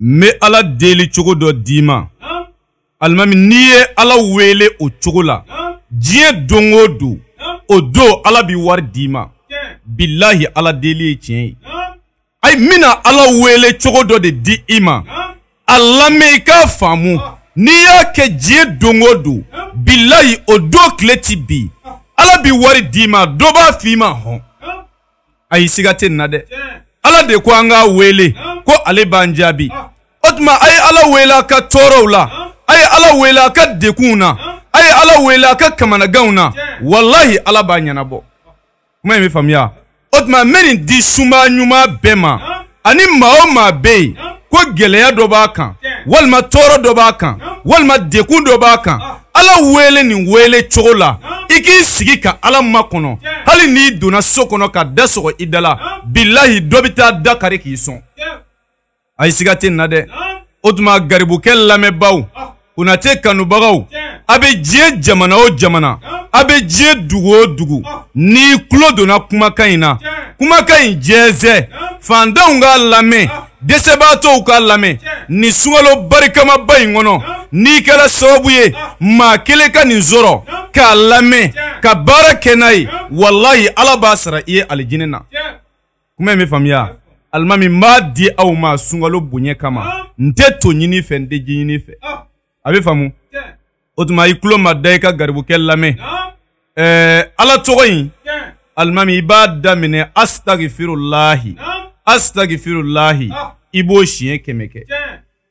n be ala deli cogo dɔ d'i ma alimami n'i ye ala wele o cogo la diɲɛ don o don o don ala b'i wari d'i ma bilahi ala deli ye tiɲɛ ye ayi n bɛna ala wele cogo dɔ de di i ma a lamɛn i k'a faamu ah. n'i y'a kɛ diɲɛ don o don bilahi o don tile ti bin ah. ala b'i wari d'i ma dɔ b'a f'i ma hɔn ayi siga tɛ nin na dɛ ala de ko an k'a wele. ko ale b'an jaabi o tuma a ye ala wele a ka tɔɔrɔw la a ye ala wele a ka dekunw na a ye ala wele a ka kamanaganw na walahi ala b'a ɲɛnabɔ kuma in bɛ faamuya o tuma n bɛ nin di suma ɲuman bɛɛ ma ani maa o maa bɛ yen ko gɛlɛya dɔ b'a kan walima tɔɔrɔ dɔ b'a kan walima dekun dɔ b'a kan ala wele nin wele cogo la i k'i sigi ka ala makɔnɔ hali n'i donna so kɔnɔ ka da sɔgɔ i da la bilahi dɔ bɛ taa da kari k'i sɔn ayi siga tɛ nin na dɛ o tuma garibukɛ lamɛnbaaw konate ah. kanubagaw a bɛ diɲɛ jamana o jamana a bɛ diɲɛ dugu o dugu ah. n'i tulo donna kumakan in na kumakan in jɛɛzɛ fantanw k'a lamɛn dɛsɛbaatɔw k'a lamɛn nin sunkalo barikamaba in kɔnɔ n'i kɛra sababu ye maa kelen ka nin sɔrɔ k'a lamɛn ka baara kɛ n'a ye walahi ala b'a sara i ye alijinɛ na kuma in bɛ faamuya alimami n b'a di aw ma sunkalo bonya kama ah. n tɛ to ɲini fɛ n tɛ ji ɲini fɛ ah. a bɛ faamu o tuma i tulo ma da i ka garibukɛ lamɛn ah. ɛɛ ala tɔgɔ in alimami i b'a daminɛ astagfirulahi astagfirulahi i b'o siɲɛ kɛmɛ kɛ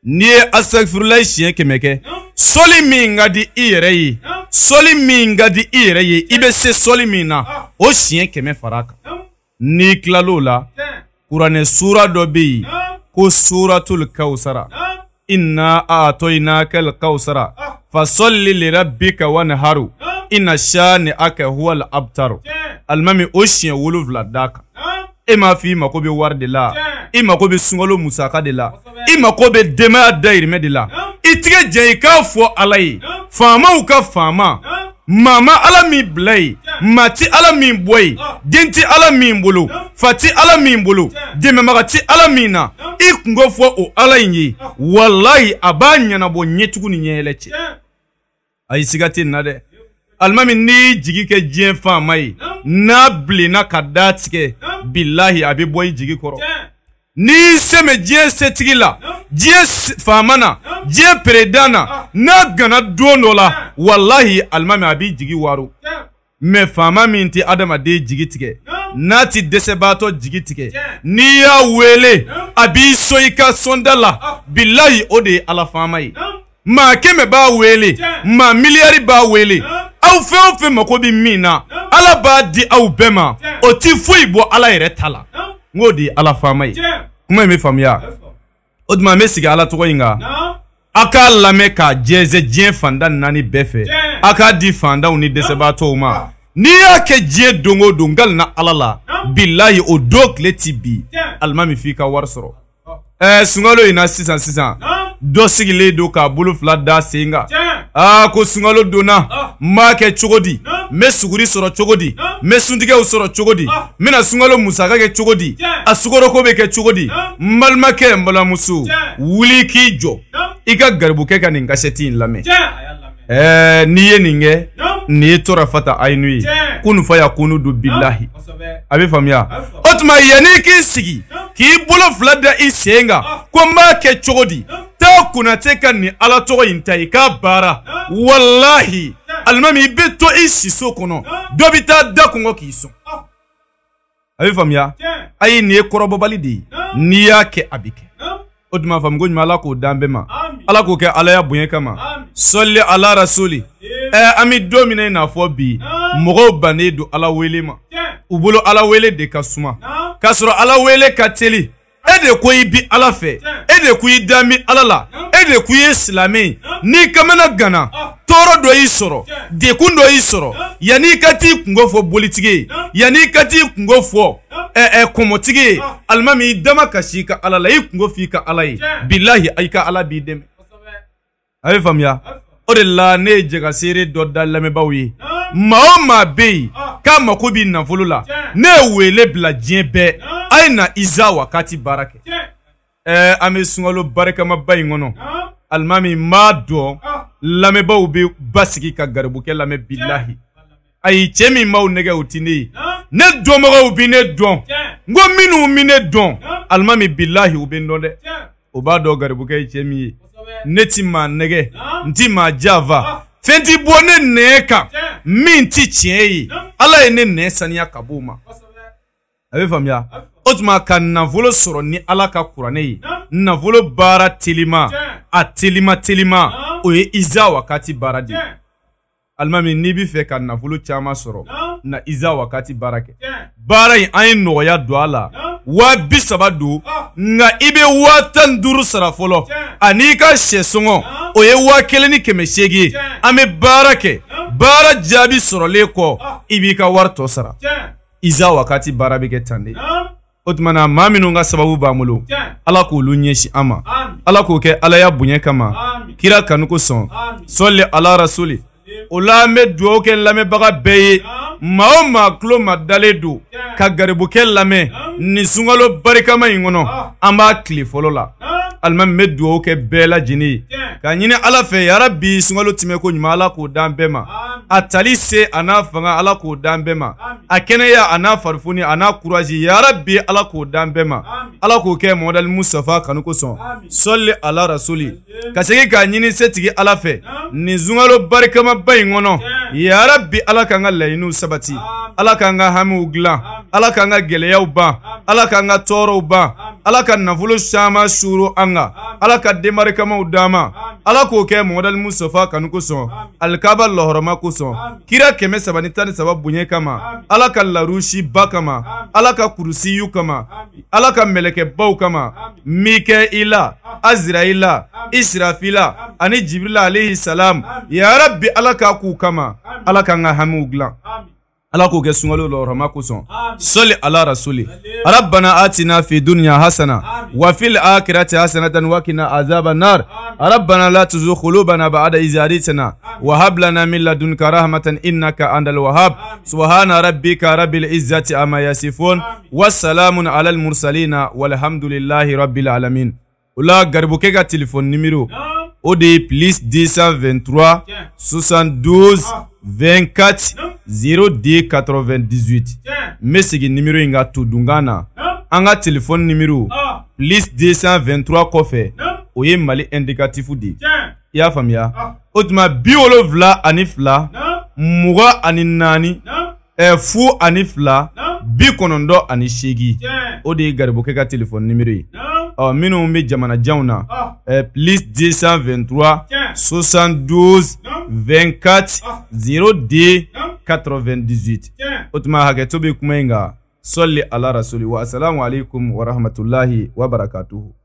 n'i ye astagfirulahi siɲɛ kɛmɛ kɛ soli min ka di i yɛrɛ ye soli min ka di i yɛrɛ ye i bɛ se soli min na o siɲɛ kɛmɛ fara a kan n'i tilal'o la kuranɛ sura dɔ bɛ yen ko suratul kawusara inna atoinaka alkawusara ah. fasolli lirabbika wanharu ina shani aka huwa al-abtaru alimami o siɲɛ wolonwula d'a kan e m'a fɔ i mako bɛ wari de la i mako bɛ sunkalo musaka de la i mako bɛ denbaya dayirimɛ de la i tigɛ jɛ i k'a fɔ ala ye faamaw ka faama maa ala min bila ye maa ah. ti ala min bɔ ye den ti ala min bolo fa ala min bolo dɛmɛbaga ti ala min na i kungo fɔ o ala in ye walayi a b'a ɲɛnabɔ ɲɛtugu ni ɲɛyɛlɛ cɛ a y'i siga tɛ nin na dɛ alimami n'i jigi kɛ diɲɛ faama ye n'a bilenna ka da tigɛ bilahi a be bɔ i jigi kɔrɔ n'i y'i sɛmɛ diɲɛ setigi la diɲɛ faama na diɲɛ peredan na n'a gana don dɔ la walahi alimami a b'i jigi waro mɛ faama min tɛ adamaden jigi tigɛ n'a ti dɛsɛbaatɔ jigi tigɛ n'i y'a wele a b'i so i ka sonda la ah. bilayi o de ye ala faama ye maa kɛmɛ b'a wele maa miliyari b'a wele aw fɛn o fɛn mako bɛ min na ala b'a di aw bɛɛ ma o ti foyi bɔ ala yɛrɛ ta la n k'o de ye ala faama ye kuma in bɛ faamuya o tuma n bɛ sigi ala tɔgɔ in kan a k'a lamɛn k'a jɛnsɛn diɲɛ fantan naani bɛɛ fɛ a k'a di fantanw ni dɛsɛbaatɔw ma. Ah. n'i y'a kɛ diɲɛ don o don ngali na ala la bilayi o do kile ti bi alimami f'i ka wari sɔrɔ ɛɛ oh. eh, sunkalo in na sisan sisan dɔ sigilen don k'a bolo fila da sen kan aa ah, ko sunkalo donna n oh. b'a kɛ cogo di n bɛ suguri sɔrɔ cogo di n bɛ suntigɛw sɔrɔ cogo di n oh. bɛna sunkalo musaka kɛ cogo di a sukoroko bɛ kɛ cogo di n balimakɛ n balimamuso wuli k'i jɔ i ka garibukɛ ka nin kasɛti in lamɛn ɛɛ eh, n'i ye nin kɛ nin ye fata ayinu ye kunu fa yakunu du bilahi a bɛ faamuya o tuma yanni k'i sigi k'i bolo fila da i sen kan ko n b'a kɛ cogo di taa kunnatɛ ka nin ala tɔgɔ in ta i k'a baara walahi alimami i bɛ to i siso kɔnɔ dɔ bɛ taa da kɔngɔ k'i sɔn oh. a bɛ faamuya ayi nin ye kɔrɔbɔbali de ye n'i y'a kɛ a bɛ kɛ o tuma faamu ko ɲuman ala k'o dan bɛɛ ma ala k'o kɛ ala ya bonya kama sɔli ala rasuli. Eh. ɛ eh, an bɛ don min na i n'a fɔ bi mɔgɔw bannen don ala wele ma u bolo ala wele de ka suma k'a sɔrɔ ala wele ka teli e de ko i bi ala fɛ e de ko i da mi ala la e de ko i ye silamɛ ye n'i kamana gana tɔɔrɔ dɔ y'i sɔrɔ dekun dɔ y'i sɔrɔ yanni i ka t'i kungo fɔ bolitigi ye yanni i ka t'i kungo fɔ ɛ ɛ kɔmɔtigi ye alimami i dama kasi i ka ala la i kungo f'i ka ala ye bilahi i ka ala b'i dɛmɛ a bɛ faamuya o de la ne ye jɛkaseere dɔ da lamɛnbaaw ye maa o maa bɛ yen ah. k'a mako b'i nafolo la ne ye wele bila diɲɛ bɛɛ ah. a ye na iza wakati baara kɛ ɛɛ an bɛ sunkalo barikamaba in kɔnɔ ah. alimami n b'a dɔn lamɛnbaaw bɛ basigi ka garibukɛ lamɛn bilahi ayi cɛ min b'aw nɛgɛ o ti ne ye ne dɔnbagaw bi ne dɔn n ko minnu bi ne dɔn alimami bilahi u bɛ n dɔn dɛ o b'a dɔn garibukɛ ye cɛ min ye. Ah. ne ti maa nɛgɛ n ti maa java fɛn ti bɔ ne nɛɛ kan min ti tiɲɛ ye ala ye ne nɛɛ saniya ka b'o ma a bɛ faamuya o tuma ka nafolo sɔrɔ ni ala ka kuranɛ ye nafolo baara telima a telima telima o ye iza wakati baara de ye alimami n'i bi fɛ ka nafolo caman sɔrɔ na iza wakati baara kɛ baara in an ye nɔgɔya don a la waa bi saba don ah. nka i bɛ waa tan duuru sara fɔlɔ. an'i ka sɛsɔngɔ o ye waa kelen ni kɛmɛ seegin ye an bɛ baara kɛ baara jaabi sɔrɔlen kɔ i b'i ka wari tɔ sara iza wakati baara bɛ kɛ tan de o tuma na maa minnu ka sababu b'an bolo ala k'olu ɲɛsin an ma ala k'o kɛ ala y'a bonya kama kira kanu kosɔn sɔli ala rasuli o la an bɛ dugawu kɛ lamɛnbaga bɛɛ ye maa o maa tulo ma dalen don ka garibukɛ lamɛn nin sunkalo barikama in kɔnɔ an b'a tile fɔlɔ la alimami bɛ dugawu kɛ bɛɛ lajɛlen ye k'a ɲini ala fɛ yara bi sunkalo timɛko ɲuman ala k'o d'an bɛɛ ma a tali se a n'a fanga ala k'o d'an bɛɛ ma a kɛnɛya a n'a farifoni a n'a kurazi yara bi ala k'o d'an bɛɛ ma ala k'o kɛ mɔdali musafa kanu kosɔn sɔli ala rasuli ka segin k'a ɲini setigi ala fɛ nin sunkalo barikamaba in kɔnɔ yara bi ala k'an ka laɲiniw sabati ala k'an ka hamiw dilan ala k'an ka gɛlɛyaw ban ala k'an ka tɔɔrɔw ban ala ka nafolo caman suro an ka ala ka denbarikamaw d'an ma ala k'o kɛ mɔgɔdali musafa kanu kosɔn alikaba lɔhɔrɔma kosɔn kira kɛmɛ saba ni tan ni saba bonya kama ala ka larusi ba kama ala ka kurusiyu kama ala ka mɛlɛkɛbaw kama mikaila aziraila israfila ani jibrila alayhi salam yarabi ala k'a k'u kama ala k'an ka hamiw dilan ala k'o kɛ sunkalo la rahama kosɔn ala rasuli rabbana atina fi dunya hasana wa fil akhirati hasanatan wa qina azaban nar rabbana la tuzigh qulubana ba'da idh hadaytana wa hab lana min ladunka rahmatan innaka antal wahhab subhana rabbika rabbil izzati amma yasifun wassalamun alal mursalin walhamdulillahi rabbil alamin ula garibuke ka telefone numero o de ye plus 223 72 24 0D 98 n bɛ segin nimero in ka to dunkan na an ka telefɔni nimero plus 223 kɔfɛ o ye mali indicatifu de ye i y'a faamuya ah. o tuma bi wolonfila ani fila mugan ani naani ɛɛ fu ani fila bi kɔnɔntɔn ani seegin o de ye garibukɛ ka telefɔni nimero ye ɔ minnu bɛ jamanajanw na ɛɛ plus 223 72 24 0D. 98 utuma tuma hakɛto bɛ kuma ala rasuli wa assalamu alaikum wa wabarakatuhu